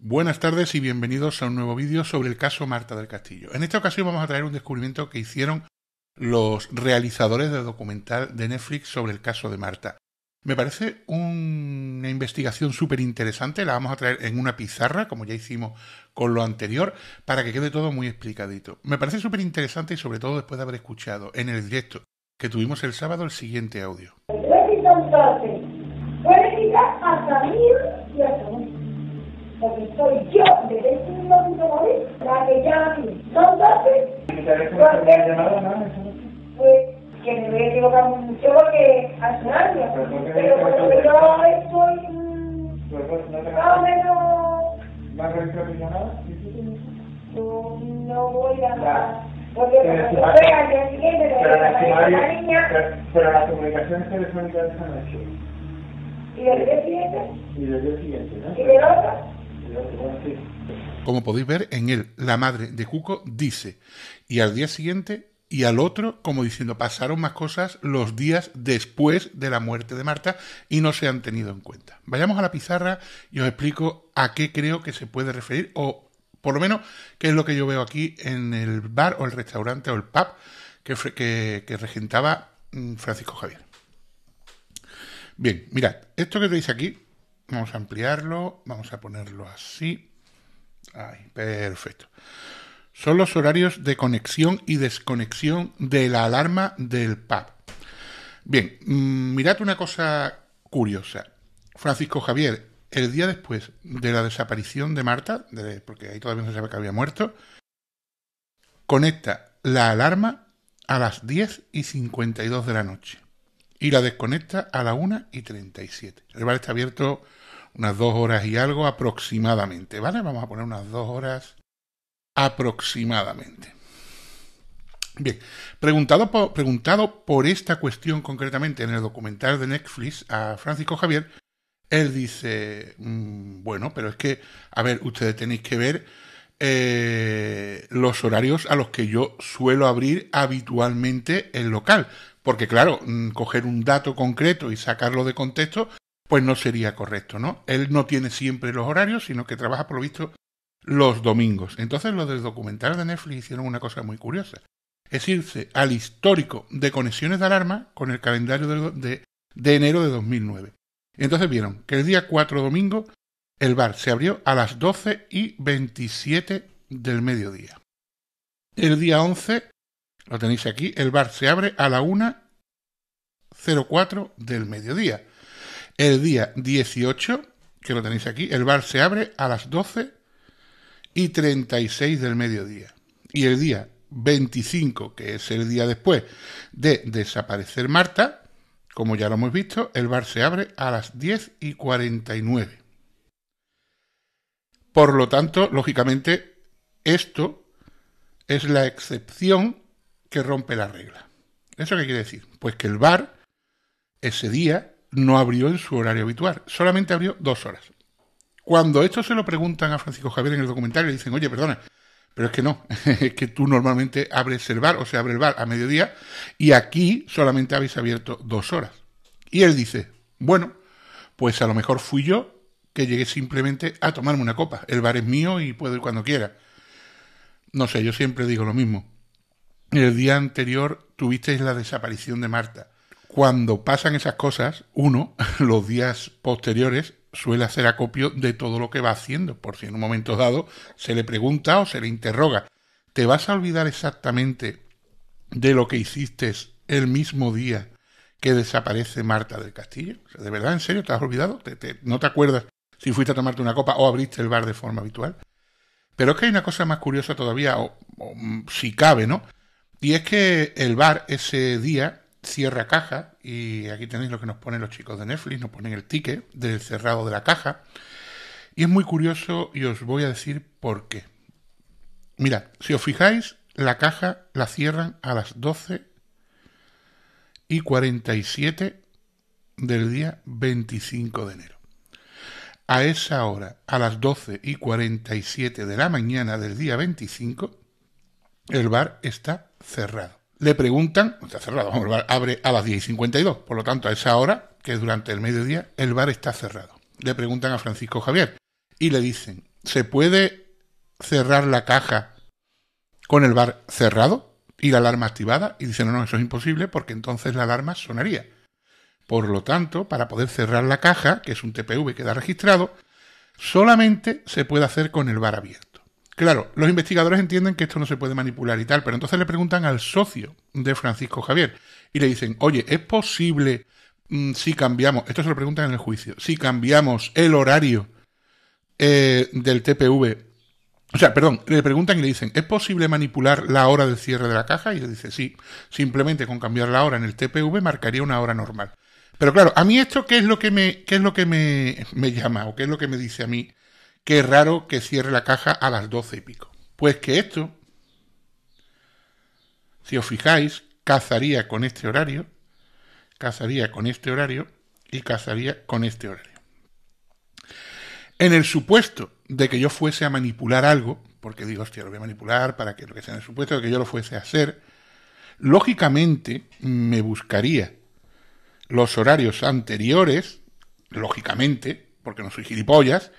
Buenas tardes y bienvenidos a un nuevo vídeo sobre el caso Marta del Castillo. En esta ocasión vamos a traer un descubrimiento que hicieron los realizadores del documental de Netflix sobre el caso de Marta. Me parece una investigación súper interesante, la vamos a traer en una pizarra, como ya hicimos con lo anterior, para que quede todo muy explicadito. Me parece súper interesante y sobre todo después de haber escuchado en el directo que tuvimos el sábado el siguiente audio. porque soy yo de el la que llama a mí. ¿No nada. Pues que me voy a equivocar mucho porque hace un año. Pero porque yo estoy mm, pues, pues, más o menos... No, no voy a... Porque pero, al siguiente la niña. pero, las comunicaciones telefónicas ¿Y del día siguiente? Y del día siguiente, ¿no? ¿Y de otro? Como podéis ver en él, la madre de Cuco dice, y al día siguiente y al otro, como diciendo, pasaron más cosas los días después de la muerte de Marta y no se han tenido en cuenta. Vayamos a la pizarra y os explico a qué creo que se puede referir, o por lo menos qué es lo que yo veo aquí en el bar o el restaurante o el pub que, que regentaba mm, Francisco Javier. Bien, mirad, esto que veis aquí Vamos a ampliarlo, vamos a ponerlo así. Ahí, perfecto. Son los horarios de conexión y desconexión de la alarma del pub. Bien, mm, mirad una cosa curiosa. Francisco Javier, el día después de la desaparición de Marta, porque ahí todavía no se sabe que había muerto, conecta la alarma a las 10 y 52 de la noche y la desconecta a la 1 y 37. El bar está abierto unas dos horas y algo aproximadamente, ¿vale? Vamos a poner unas dos horas aproximadamente. Bien, preguntado por, esta cuestión concretamente en el documental de Netflix a Francisco Javier, él dice, mm, bueno, pero es que, a ver, ustedes tenéis que ver eh, los horarios a los que yo suelo abrir habitualmente el local. Porque claro, mm, coger un dato concreto y sacarlo de contexto, pues no sería correcto, ¿no? Él no tiene siempre los horarios, sino que trabaja por visto los domingos. Entonces los del documental de Netflix hicieron una cosa muy curiosa. Es irse al histórico de conexiones de alarma con el calendario de, enero de 2009. Entonces vieron que el día 4 domingo el bar se abrió a las 12 y 27 del mediodía. El día 11 lo tenéis aquí. El bar se abre a la 1.04 del mediodía. El día 18, que lo tenéis aquí, el bar se abre a las 12 y 36 del mediodía. Y el día 25, que es el día después de desaparecer Marta, como ya lo hemos visto, el bar se abre a las 10 y 49. Por lo tanto, lógicamente, esto es la excepción que rompe la regla. ¿Eso qué quiere decir? Pues que el bar ese día no abrió en su horario habitual, solamente abrió dos horas. Cuando esto se lo preguntan a Francisco Javier en el documental, le dicen, oye, perdona, pero es que no, es que tú normalmente abres el bar o se abre el bar a mediodía y aquí solamente habéis abierto dos horas. Y él dice, bueno, pues a lo mejor fui yo que llegué simplemente a tomarme una copa. El bar es mío y puedo ir cuando quiera. No sé, yo siempre digo lo mismo el día anterior tuvisteis la desaparición de Marta. Cuando pasan esas cosas, uno, los días posteriores, suele hacer acopio de todo lo que va haciendo, por si en un momento dado se le pregunta o se le interroga. ¿Te vas a olvidar exactamente de lo que hiciste el mismo día que desaparece Marta del Castillo? ¿De verdad, en serio, te has olvidado? ¿Te, no te acuerdas si fuiste a tomarte una copa o abriste el bar de forma habitual? Pero es que hay una cosa más curiosa todavía, o mm, si cabe, ¿no? Y es que el bar ese día cierra caja, y aquí tenéis lo que nos ponen los chicos de Netflix, nos ponen el ticket del cerrado de la caja. Y es muy curioso y os voy a decir por qué. mira si os fijáis, la caja la cierran a las 12 y 47 del día 25 de enero. A esa hora, a las 12 y 47 de la mañana del día 25, el bar está cerrado. Le preguntan, está cerrado, el bar abre a las 10 y 52, por lo tanto a esa hora, que es durante el mediodía, el bar está cerrado. Le preguntan a Francisco Javier y le dicen, ¿se puede cerrar la caja con el bar cerrado y la alarma activada? Y dicen, no, no, eso es imposible porque entonces la alarma sonaría. Por lo tanto, para poder cerrar la caja, que es un TPV que da registrado, solamente se puede hacer con el bar abierto. Claro, los investigadores entienden que esto no se puede manipular y tal, pero entonces le preguntan al socio de Francisco Javier y le dicen, oye, ¿es posible mm, si cambiamos, esto se lo preguntan en el juicio, si cambiamos el horario eh, del TPV? O sea, perdón, le preguntan y le dicen, ¿es posible manipular la hora del cierre de la caja? Y le dice, sí, simplemente con cambiar la hora en el TPV marcaría una hora normal. Pero claro, a mí esto, ¿qué es lo que me, qué es lo que me, me llama o qué es lo que me dice a mí? Qué raro que cierre la caja a las doce y pico. Pues que esto, si os fijáis, cazaría con este horario, cazaría con este horario y cazaría con este horario. En el supuesto de que yo fuese a manipular algo, porque digo, hostia, lo voy a manipular para que lo que sea, en el supuesto de que yo lo fuese a hacer, lógicamente me buscaría los horarios anteriores, lógicamente, porque no soy gilipollas,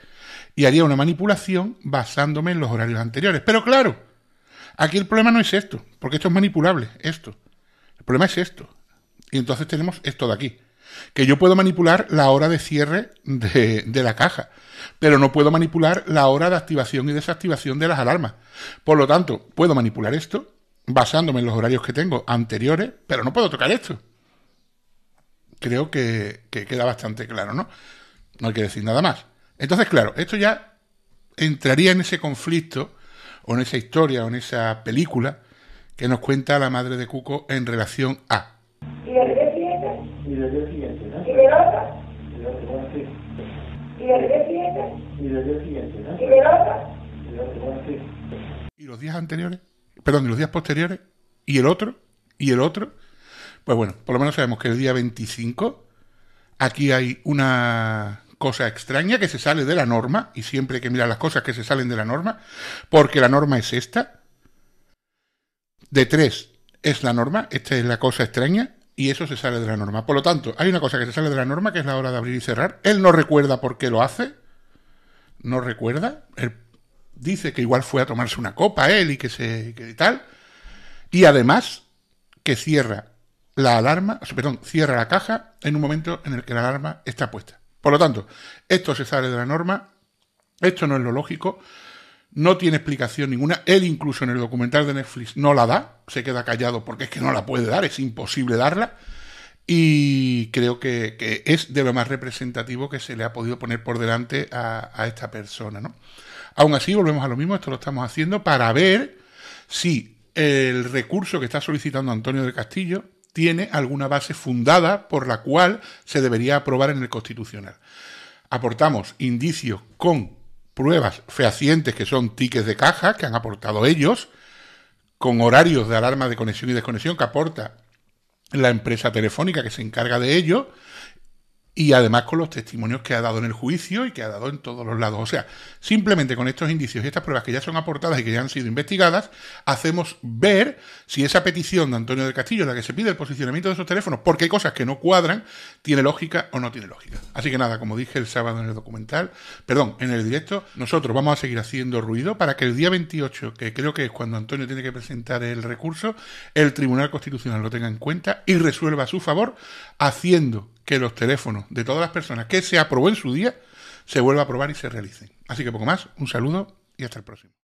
y haría una manipulación basándome en los horarios anteriores. Pero claro, aquí el problema no es esto, porque esto es manipulable, esto. El problema es esto. Y entonces tenemos esto de aquí, que yo puedo manipular la hora de cierre de, la caja, pero no puedo manipular la hora de activación y desactivación de las alarmas. Por lo tanto, puedo manipular esto basándome en los horarios que tengo anteriores, pero no puedo tocar esto. Creo que queda bastante claro, ¿no? No hay que decir nada más. Entonces, claro, esto ya entraría en ese conflicto, o en esa historia, o en esa película que nos cuenta la madre de Cuco en relación a. ¿Y el día siguiente? Y el día siguiente, ¿no? ¿Y el otro? Y el otro, ¿Y el día siguiente? Y el siguiente, ¿no? ¿Y el otro? Y ¿Y los días anteriores? Perdón, ¿y los días posteriores? ¿Y el otro? ¿Y el otro? Pues bueno, por lo menos sabemos que el día 25 aquí hay una cosa extraña que se sale de la norma, y siempre que mira las cosas que se salen de la norma, porque la norma es esta. De tres es la norma, esta es la cosa extraña, y eso se sale de la norma. Por lo tanto, hay una cosa que se sale de la norma, que es la hora de abrir y cerrar. Él no recuerda por qué lo hace, no recuerda. Él dice que igual fue a tomarse una copa él y que se que tal. Y además que cierra la alarma, perdón, cierra la caja en un momento en el que la alarma está puesta. Por lo tanto, esto se sale de la norma, esto no es lo lógico, no tiene explicación ninguna, él incluso en el documental de Netflix no la da, se queda callado porque es que no la puede dar, es imposible darla, y creo que, es de lo más representativo que se le ha podido poner por delante a, esta persona. Aún así, volvemos a lo mismo, esto lo estamos haciendo para ver si el recurso que está solicitando Antonio del Castillo tiene alguna base fundada por la cual se debería aprobar en el Constitucional. Aportamos indicios con pruebas fehacientes que son tickets de caja que han aportado ellos, con horarios de alarma de conexión y desconexión que aporta la empresa telefónica que se encarga de ello, y además con los testimonios que ha dado en el juicio y que ha dado en todos los lados. O sea, simplemente con estos indicios y estas pruebas que ya son aportadas y que ya han sido investigadas, hacemos ver si esa petición de Antonio del Castillo, la que se pide el posicionamiento de esos teléfonos, porque hay cosas que no cuadran, tiene lógica o no tiene lógica. Así que nada, como dije el sábado en el documental, perdón, en el directo, nosotros vamos a seguir haciendo ruido para que el día 28, que creo que es cuando Antonio tiene que presentar el recurso, el Tribunal Constitucional lo tenga en cuenta y resuelva a su favor haciendo que los teléfonos de todas las personas que se aprobó en su día se vuelva a aprobar y se realicen. Así que poco más, un saludo y hasta el próximo.